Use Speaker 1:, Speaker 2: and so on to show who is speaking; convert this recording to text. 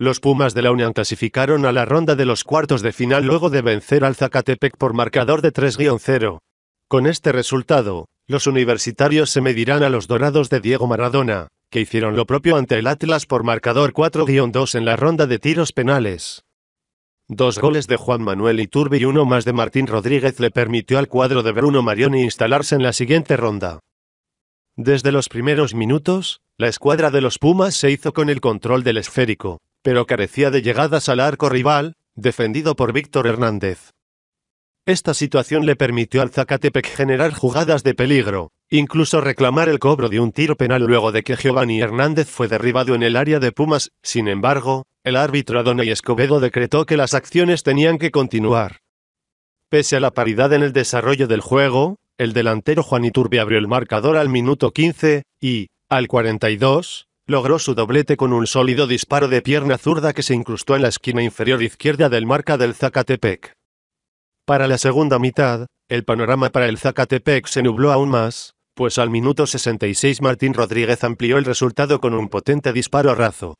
Speaker 1: Los Pumas de la Unión clasificaron a la ronda de los cuartos de final luego de vencer al Zacatepec por marcador de 3-0. Con este resultado, los universitarios se medirán a los dorados de Diego Maradona, que hicieron lo propio ante el Atlas por marcador 4-2 en la ronda de tiros penales. Dos goles de Juan Manuel Iturbe y uno más de Martín Rodríguez le permitió al cuadro de Bruno Marioni instalarse en la siguiente ronda. Desde los primeros minutos, la escuadra de los Pumas se hizo con el control del esférico, pero carecía de llegadas al arco rival, defendido por Víctor Hernández. Esta situación le permitió al Zacatepec generar jugadas de peligro, incluso reclamar el cobro de un tiro penal luego de que Giovanni Hernández fue derribado en el área de Pumas, sin embargo, el árbitro Adonai Escobedo decretó que las acciones tenían que continuar. Pese a la paridad en el desarrollo del juego, el delantero Juan Iturbe abrió el marcador al minuto 15, y, al 42, Logró su doblete con un sólido disparo de pierna zurda que se incrustó en la esquina inferior izquierda del marca del Zacatepec. Para la segunda mitad, el panorama para el Zacatepec se nubló aún más, pues al minuto 66 Martín Rodríguez amplió el resultado con un potente disparo a razo.